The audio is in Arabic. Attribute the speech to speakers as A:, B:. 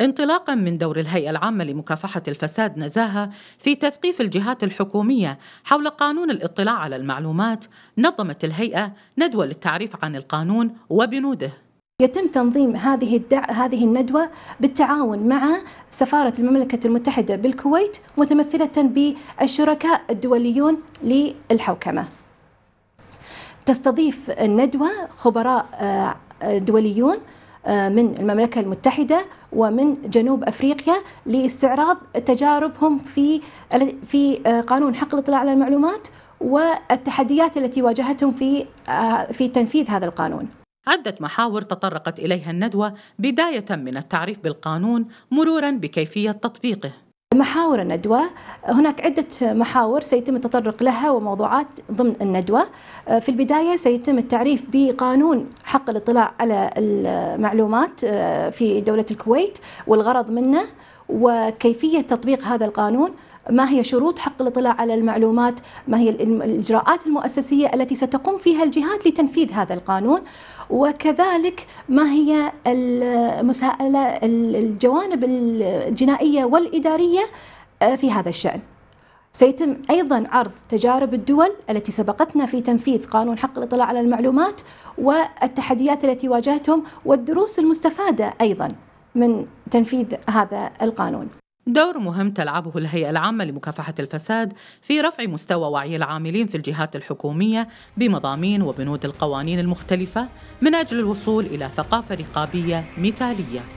A: انطلاقا من دور الهيئه العامه لمكافحه الفساد نزاهه في تثقيف الجهات الحكوميه حول قانون الاطلاع على المعلومات نظمت الهيئه ندوه للتعريف عن القانون وبنوده
B: يتم تنظيم هذه الدع... هذه الندوه بالتعاون مع سفاره المملكه المتحده بالكويت متمثله بالشركاء الدوليون للحوكمه. تستضيف الندوه خبراء آه، دوليون آه، من المملكة المتحدة ومن جنوب أفريقيا لاستعراض تجاربهم في في آه، قانون حق الاطلاع على المعلومات والتحديات التي واجهتهم في آه، في تنفيذ هذا القانون.
A: عدة محاور تطرقت إليها الندوة بداية من التعريف بالقانون مرورا بكيفية تطبيقه
B: محاور الندوة هناك عدة محاور سيتم التطرق لها وموضوعات ضمن الندوة في البداية سيتم التعريف بقانون حق الاطلاع على المعلومات آه، في دولة الكويت والغرض منه وكيفية تطبيق هذا القانون ما هي شروط حق الاطلاع على المعلومات ما هي الإجراءات المؤسسية التي ستقوم فيها الجهات لتنفيذ هذا القانون وكذلك ما هي المساءلة الجوانب الجنائية والإدارية آه، في هذا الشأن سيتم أيضا عرض تجارب الدول التي سبقتنا في تنفيذ قانون حق الاطلاع على المعلومات والتحديات التي واجهتهم والدروس المستفادة أيضا من تنفيذ هذا القانون
A: دور مهم تلعبه الهيئة العامة لمكافحة الفساد في رفع مستوى وعي العاملين في الجهات الحكومية بمضامين وبنود القوانين المختلفة من أجل الوصول إلى ثقافة رقابية مثالية